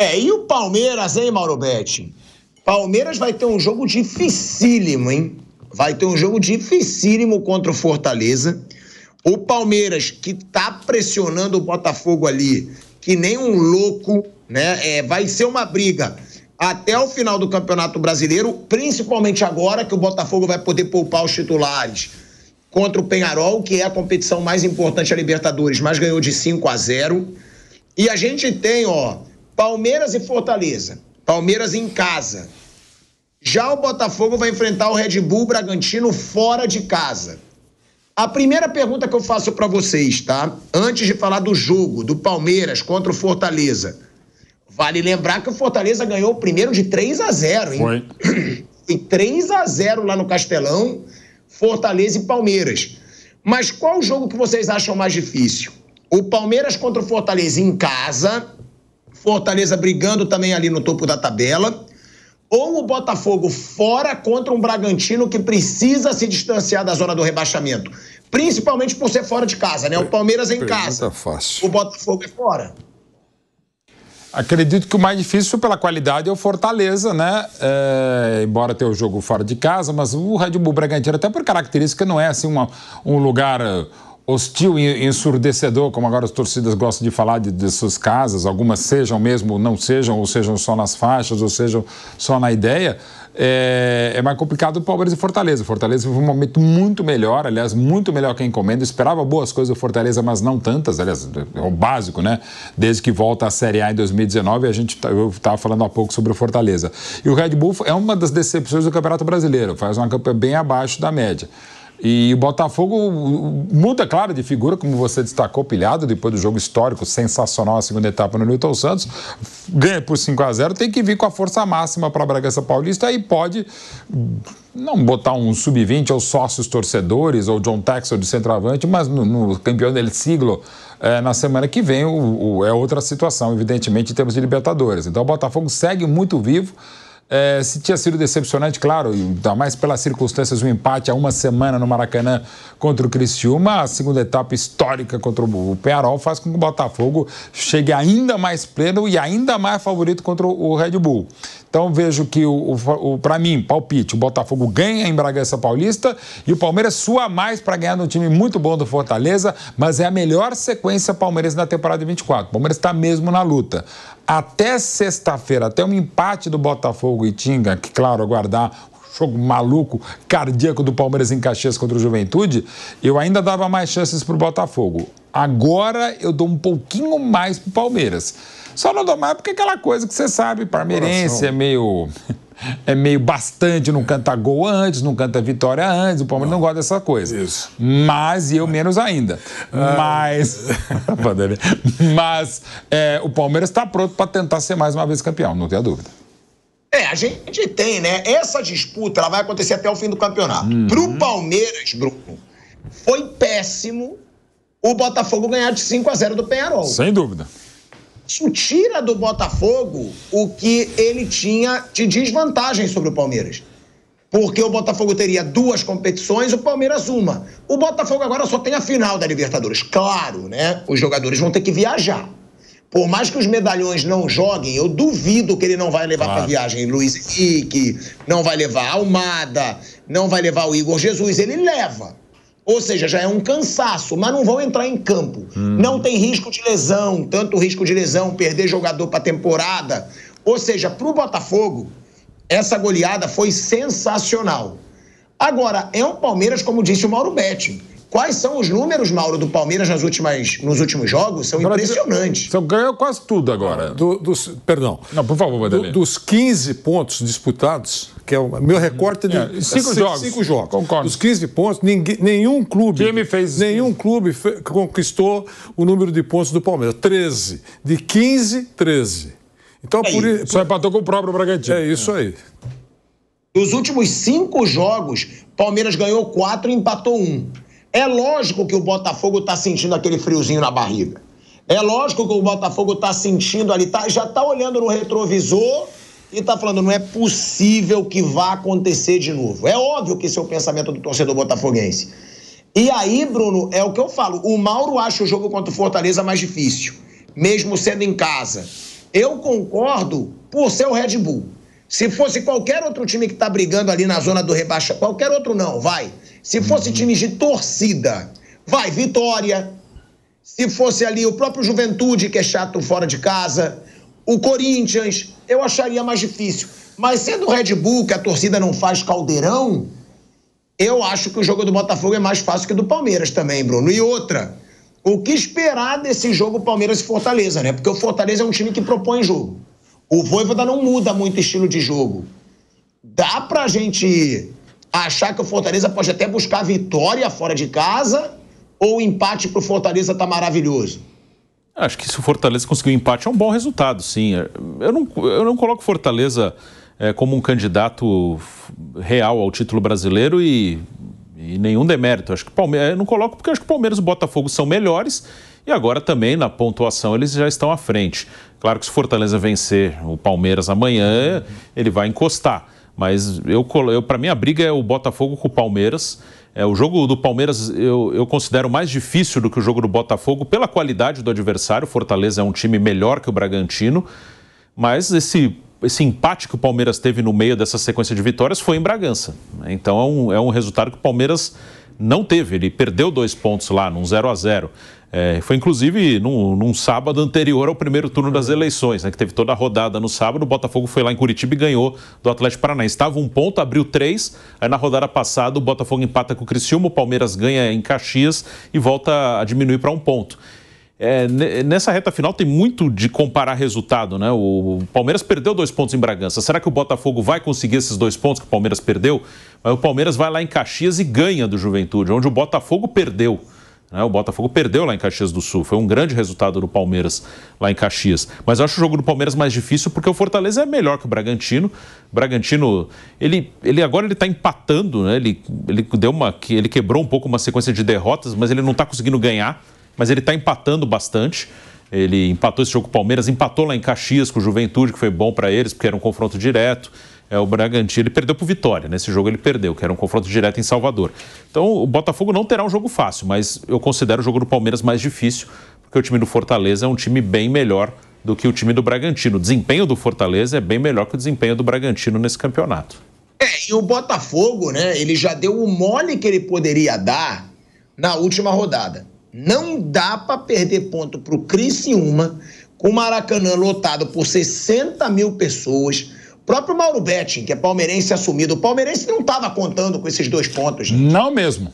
É, e o Palmeiras, hein, Mauro Betti? Palmeiras vai ter um jogo dificílimo, hein? Vai ter um jogo dificílimo contra o Fortaleza. O Palmeiras, que tá pressionando o Botafogo ali, que nem um louco, né? É, vai ser uma briga até o final do Campeonato Brasileiro, principalmente agora que o Botafogo vai poder poupar os titulares contra o Penharol, que é a competição mais importante da Libertadores, mas ganhou de 5 a 0. E a gente tem, ó, Palmeiras e Fortaleza. Palmeiras em casa. Já o Botafogo vai enfrentar o Red Bull Bragantino fora de casa. A primeira pergunta que eu faço para vocês, tá? Antes de falar do jogo do Palmeiras contra o Fortaleza. Vale lembrar que o Fortaleza ganhou o primeiro de 3 a 0, hein? Foi. Foi 3 a 0 lá no Castelão, Fortaleza e Palmeiras. Mas qual jogo que vocês acham mais difícil? O Palmeiras contra o Fortaleza em casa Fortaleza brigando também ali no topo da tabela. Ou o Botafogo fora contra um Bragantino que precisa se distanciar da zona do rebaixamento. Principalmente por ser fora de casa, né? O Palmeiras é em casa. Fácil. O Botafogo é fora. Acredito que o mais difícil pela qualidade é o Fortaleza, né? É, embora tenha o jogo fora de casa, mas o Red Bull Bragantino, até por característica, não é assim uma, um lugar hostil e ensurdecedor, como agora as torcidas gostam de falar de, de suas casas, algumas sejam mesmo, não sejam, ou sejam só nas faixas, ou sejam só na ideia, é, é mais complicado o Palmeiras e Fortaleza. Fortaleza vive um momento muito melhor, aliás, muito melhor que a encomenda. Esperava boas coisas do Fortaleza, mas não tantas, aliás, é o básico, né? Desde que volta a Série A em 2019, a gente, tá, eu estava falando há pouco sobre o Fortaleza. E o Red Bull é uma das decepções do Campeonato Brasileiro, faz uma campanha bem abaixo da média. E o Botafogo muda, claro, de figura, como você destacou, pilhado, depois do jogo histórico, sensacional a segunda etapa no Newton Santos. Ganha por 5 a 0 tem que vir com a força máxima para a Bragança Paulista e pode hum, não botar um sub-20 ou sócios torcedores ou John Texel de centroavante, mas no, no campeão del siglo é, na semana que vem o, o, é outra situação, evidentemente, em termos de Libertadores. Então o Botafogo segue muito vivo. É, se tinha sido decepcionante, claro, ainda mais pelas circunstâncias, um empate há uma semana no Maracanã contra o Criciúma, a segunda etapa histórica contra o Penarol faz com que o Botafogo chegue ainda mais pleno e ainda mais favorito contra o Red Bull. Então vejo que, o, o, o para mim, palpite, o Botafogo ganha em Bragança Paulista e o Palmeiras sua mais para ganhar no time muito bom do Fortaleza, mas é a melhor sequência palmeirense na temporada de 24. O Palmeiras está mesmo na luta até sexta-feira, até um empate do Botafogo e Tinga, que, claro, aguardar o jogo maluco, cardíaco do Palmeiras em Caxias contra o Juventude, eu ainda dava mais chances para o Botafogo. Agora eu dou um pouquinho mais para o Palmeiras. Só não dou mais porque é aquela coisa que você sabe, palmeirense é meio é meio bastante, não canta gol antes, não canta vitória antes, o Palmeiras não, não gosta dessa coisa. Isso. Mas, e eu menos ainda. Ah. Mas. mas é, o Palmeiras está pronto para tentar ser mais uma vez campeão, não tenha dúvida. É, a gente tem, né? Essa disputa ela vai acontecer até o fim do campeonato. Uhum. Pro Palmeiras, Bruno, foi péssimo o Botafogo ganhar de 5 a 0 do Penharol. Sem dúvida. Isso tira do Botafogo o que ele tinha de desvantagem sobre o Palmeiras. Porque o Botafogo teria duas competições, o Palmeiras uma. O Botafogo agora só tem a final da Libertadores. Claro, né? Os jogadores vão ter que viajar. Por mais que os medalhões não joguem, eu duvido que ele não vai levar claro. para viagem Luiz Henrique, não vai levar Almada, não vai levar o Igor Jesus. Ele leva. Ou seja, já é um cansaço, mas não vão entrar em campo. Hum. Não tem risco de lesão, tanto risco de lesão, perder jogador para temporada. Ou seja, para o Botafogo, essa goleada foi sensacional. Agora, é um Palmeiras, como disse o Mauro Betting Quais são os números, Mauro, do Palmeiras nas últimas, nos últimos jogos? São agora, impressionantes. São, ganhou quase tudo agora. Do, dos, perdão. Não, por favor, Badalê. do, Dos 15 pontos disputados, que é o meu recorte de é, cinco, cinco, jogos. cinco jogos. Concordo. Dos 15 pontos, ninguém, nenhum clube. Quem me fez nenhum clube fe, conquistou o número de pontos do Palmeiras. 13. De 15, 13. Então, é por, isso. Só empatou com o próprio Bragantino. É isso é. aí. Nos últimos cinco jogos, Palmeiras ganhou quatro e empatou um. É lógico que o Botafogo está sentindo aquele friozinho na barriga. É lógico que o Botafogo está sentindo ali, tá, já está olhando no retrovisor e está falando, não é possível que vá acontecer de novo. É óbvio que esse é o pensamento do torcedor botafoguense. E aí, Bruno, é o que eu falo. O Mauro acha o jogo contra o Fortaleza mais difícil, mesmo sendo em casa. Eu concordo por ser o Red Bull. Se fosse qualquer outro time que está brigando ali na zona do rebaixa, qualquer outro não, vai. Se fosse uhum. time de torcida, vai Vitória. Se fosse ali o próprio Juventude, que é chato fora de casa, o Corinthians, eu acharia mais difícil. Mas sendo o Red Bull, que a torcida não faz caldeirão, eu acho que o jogo do Botafogo é mais fácil que o do Palmeiras também, Bruno. E outra, o que esperar desse jogo Palmeiras e Fortaleza, né? Porque o Fortaleza é um time que propõe jogo. O Voivoda não muda muito o estilo de jogo. Dá pra gente achar que o Fortaleza pode até buscar vitória fora de casa ou o empate pro Fortaleza tá maravilhoso? Acho que se o Fortaleza conseguir um empate é um bom resultado, sim. Eu não, eu não coloco o Fortaleza é, como um candidato real ao título brasileiro e, e nenhum demérito. Acho que Palmeiras. Eu é, não coloco porque acho que o Palmeiras e o Botafogo são melhores e agora também na pontuação eles já estão à frente. Claro que se o Fortaleza vencer o Palmeiras amanhã, ele vai encostar. Mas eu, eu para mim a briga é o Botafogo com o Palmeiras. É, o jogo do Palmeiras eu, eu considero mais difícil do que o jogo do Botafogo pela qualidade do adversário. Fortaleza é um time melhor que o Bragantino. Mas esse esse empate que o Palmeiras teve no meio dessa sequência de vitórias foi em Bragança. Então é um, é um resultado que o Palmeiras não teve. Ele perdeu dois pontos lá, num 0 a 0 é, foi inclusive num, num, sábado anterior ao primeiro turno das eleições, né, que teve toda a rodada no sábado. O Botafogo foi lá em Curitiba e ganhou do Atlético Paranaense. Estava um ponto, abriu três. Aí na rodada passada, o Botafogo empata com o Criciúma, o Palmeiras ganha em Caxias e volta a diminuir para um ponto. É, nessa reta final tem muito de comparar resultado, né? O Palmeiras perdeu dois pontos em Bragança. Será que o Botafogo vai conseguir esses dois pontos que o Palmeiras perdeu? Mas o Palmeiras vai lá em Caxias e ganha do Juventude, onde o Botafogo perdeu. Né, o Botafogo perdeu lá em Caxias do Sul. Foi um grande resultado do Palmeiras lá em Caxias. Mas eu acho o jogo do Palmeiras mais difícil porque o Fortaleza é melhor que o Bragantino. O Bragantino, ele, ele agora ele está empatando, né? Ele, ele deu uma, ele quebrou um pouco uma sequência de derrotas, mas ele não está conseguindo ganhar. Mas ele está empatando bastante. Ele empatou esse jogo com o Palmeiras, empatou lá em Caxias com o Juventude, que foi bom para eles porque era um confronto direto é, o Bragantino. Ele perdeu para Vitória, nesse né? jogo ele perdeu, que era um confronto direto em Salvador. Então o Botafogo não terá um jogo fácil, mas eu considero o jogo do Palmeiras mais difícil, porque o time do Fortaleza é um time bem melhor do que o time do Bragantino. O desempenho do Fortaleza é bem melhor que o desempenho do Bragantino nesse campeonato. É, e o Botafogo, né? Ele já deu o mole que ele poderia dar na última rodada. Não dá para perder ponto pro o Criciúma, com o Maracanã lotado por 60 mil pessoas, próprio Mauro Betting, que é palmeirense assumido, o palmeirense não estava contando com esses dois pontos. Gente. Né? Não mesmo.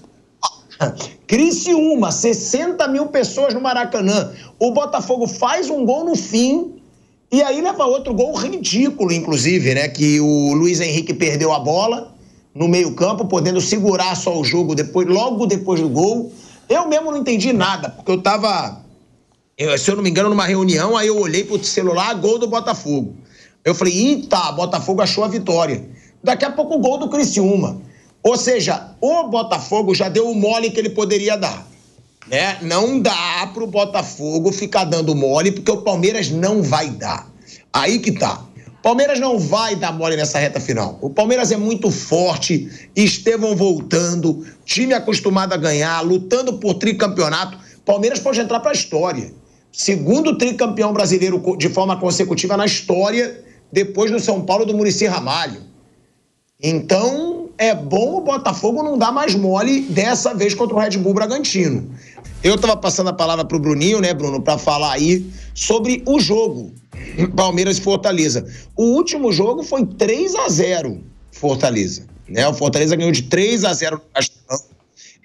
Criciúma, 60 mil pessoas no Maracanã. O Botafogo faz um gol no fim e aí leva outro gol ridículo, inclusive, né? Que o Luiz Henrique perdeu a bola no meio-campo, podendo segurar só o jogo depois, logo depois do gol. Eu mesmo não entendi nada, porque eu estava, se eu não me engano, numa reunião, aí eu olhei pro celular, gol do Botafogo. Eu falei, eita, tá, Botafogo achou a vitória. Daqui a pouco o gol do Criciúma. Ou seja, o Botafogo já deu o mole que ele poderia dar. Né? Não dá para o Botafogo ficar dando mole, porque o Palmeiras não vai dar. Aí que tá. Palmeiras não vai dar mole nessa reta final. O Palmeiras é muito forte, Estevão voltando, time acostumado a ganhar, lutando por tricampeonato. Palmeiras pode entrar para a história. Segundo tricampeão brasileiro de forma consecutiva na história depois do São Paulo do Murici Ramalho. Então, é bom o Botafogo não dar mais mole dessa vez contra o Red Bull Bragantino. Eu estava passando a palavra para o Bruninho, né, Bruno, para falar aí sobre o jogo Palmeiras e Fortaleza. O último jogo foi 3 a 0 Fortaleza. Né? O Fortaleza ganhou de 3 a 0 no Castelão.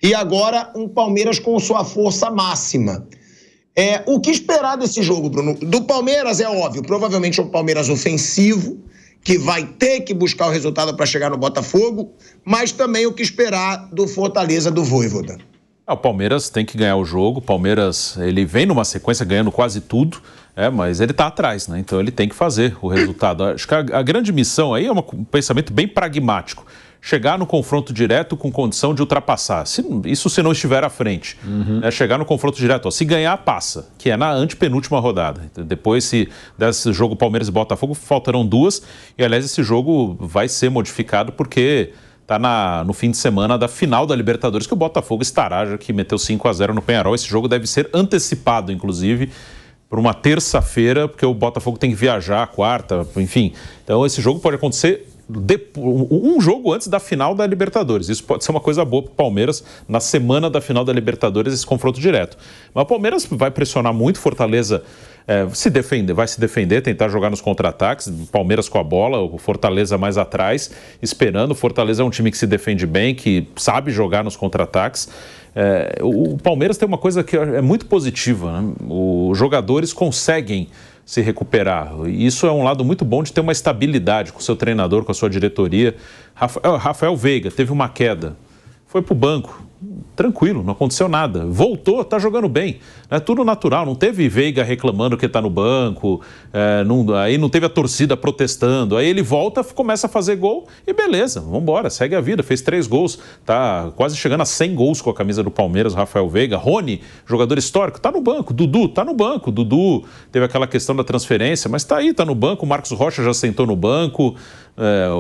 E agora um Palmeiras com sua força máxima. É, o que esperar desse jogo, Bruno? Do Palmeiras é óbvio, provavelmente é um Palmeiras ofensivo, que vai ter que buscar o resultado para chegar no Botafogo, mas também o que esperar do Fortaleza do Voivoda. Ah, o Palmeiras tem que ganhar o jogo. O Palmeiras ele vem numa sequência ganhando quase tudo, é, mas ele está atrás, né? Então ele tem que fazer o resultado. Acho que a, a grande missão aí é uma, um pensamento bem pragmático chegar no confronto direto com condição de ultrapassar. Se, isso se não estiver à frente. Uhum. Né? Chegar no confronto direto. Ó, se ganhar, passa, que é na antepenúltima rodada. Então, depois, se desse jogo Palmeiras e Botafogo, faltarão duas. E, aliás, esse jogo vai ser modificado porque está no fim de semana da final da Libertadores, que o Botafogo estará, já que meteu 5 a 0 no Penharol. Esse jogo deve ser antecipado, inclusive, por uma terça-feira, porque o Botafogo tem que viajar quarta, enfim. Então esse jogo pode acontecer um jogo antes da final da Libertadores. Isso pode ser uma coisa boa para o Palmeiras na semana da final da Libertadores, esse confronto direto. Mas o Palmeiras vai pressionar muito, Fortaleza é, se defender, vai se defender, tentar jogar nos contra-ataques. Palmeiras com a bola, o Fortaleza mais atrás, esperando. O Fortaleza é um time que se defende bem, que sabe jogar nos contra-ataques. É, o Palmeiras tem uma coisa que é muito positiva: né? os jogadores conseguem se recuperar. Isso é um lado muito bom de ter uma estabilidade com o seu treinador, com a sua diretoria. Rafael, Rafael Veiga teve uma queda, foi para o banco, tranquilo, não aconteceu nada. Voltou, está jogando bem. É tudo natural, não teve Veiga reclamando que está no banco, é, não, aí não teve a torcida protestando. Aí ele volta, começa a fazer gol e beleza, vamos embora, segue a vida. Fez três gols, tá quase chegando a 100 gols com a camisa do Palmeiras, Rafael Veiga. Rony, jogador histórico, está no banco. Dudu, está no banco. Dudu teve aquela questão da transferência, mas está aí, está no banco. Marcos Rocha já sentou no banco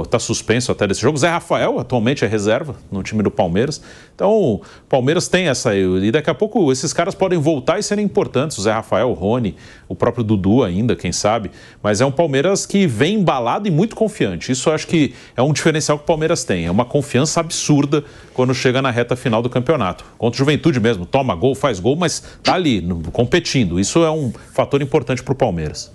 está é, suspenso até desse jogo. Zé Rafael atualmente é reserva no time do Palmeiras. Então, Palmeiras tem essa. E daqui a pouco esses caras podem voltar e serem importantes. O Zé Rafael, o Rony, o próprio Dudu ainda, quem sabe. Mas é um Palmeiras que vem embalado e muito confiante. Isso eu acho que é um diferencial que o Palmeiras tem. É uma confiança absurda quando chega na reta final do campeonato. Contra o Juventude mesmo. Toma gol, faz gol, mas tá ali competindo. Isso é um fator importante para o Palmeiras.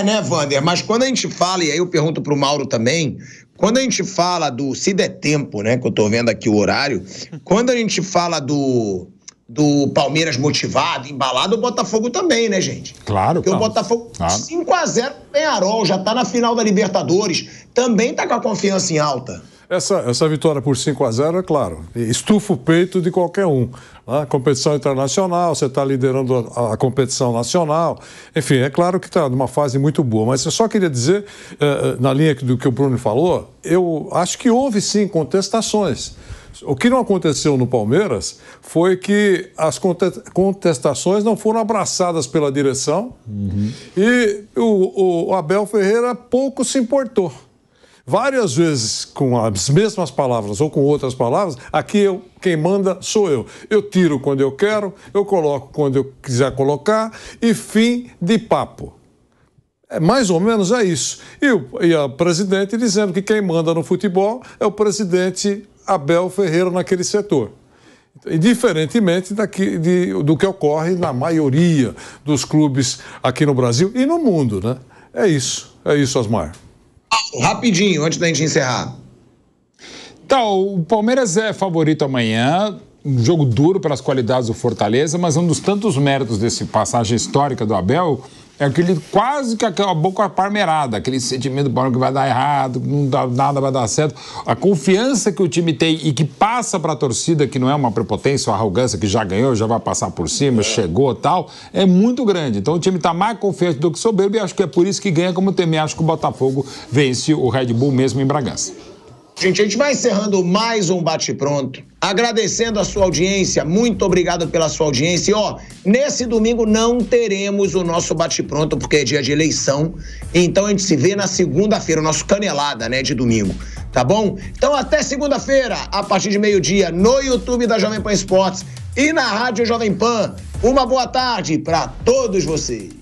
É, né, Wander? Mas quando a gente fala, e aí eu pergunto pro Mauro também, quando a gente fala do. Se der tempo, né? Que eu estou vendo aqui o horário, quando a gente fala do. Do Palmeiras motivado, embalado, o Botafogo também, né, gente? Claro. Porque claro. o Botafogo claro. 5 x 0 Penharol, já está na final da Libertadores, também está com a confiança em alta. Essa, essa vitória por 5 a 0 é claro, estufa o peito de qualquer um. Né? Competição internacional, você está liderando a, a, competição nacional. Enfim, é claro que está numa fase muito boa. Mas eu só queria dizer, eh, eh na linha do que o Bruno falou, eu acho que houve sim contestações. O que não aconteceu no Palmeiras foi que as contestações não foram abraçadas pela direção uhum. e o, o Abel Ferreira pouco se importou várias vezes com as mesmas palavras ou com outras palavras, aqui eu, quem manda sou eu. Eu tiro quando eu quero, eu coloco quando eu quiser colocar e fim de papo. É mais ou menos é isso. E, o, e a presidente dizendo que quem manda no futebol é o presidente Abel Ferreira naquele setor. indiferentemente daqui, de, do que ocorre na maioria dos clubes aqui no Brasil e no mundo, né? É isso, é isso, Osmar. Rapidinho, antes da gente encerrar. Então, o Palmeiras é favorito amanhã. Um jogo duro pelas qualidades do Fortaleza, mas um dos tantos méritos desse passagem histórica do Abel é aquele quase que aquela boca parmeirada, aquele sentimento bom que vai dar errado, não dá, nada vai dar certo. A confiança que o time tem e que passa para a torcida, que não é uma prepotência ou arrogância que já ganhou, já vai passar por cima, é. chegou tal, é muito grande. Então o time está mais confiante do que soberbo e acho que é por isso que ganha, como também acho que o Botafogo vence o Red Bull mesmo em Bragança. Gente, a gente vai encerrando mais um Bate Pronto. Agradecendo a sua audiência, muito obrigado pela sua audiência. E ó, nesse domingo não teremos o nosso Bate Pronto, porque é dia de eleição. Então a gente se vê na segunda-feira, o nosso canelada, né, de domingo. Tá bom? Então até segunda-feira, a partir de meio-dia, no YouTube da Jovem Pan Esportes e na Rádio Jovem Pan. Uma boa tarde para todos vocês.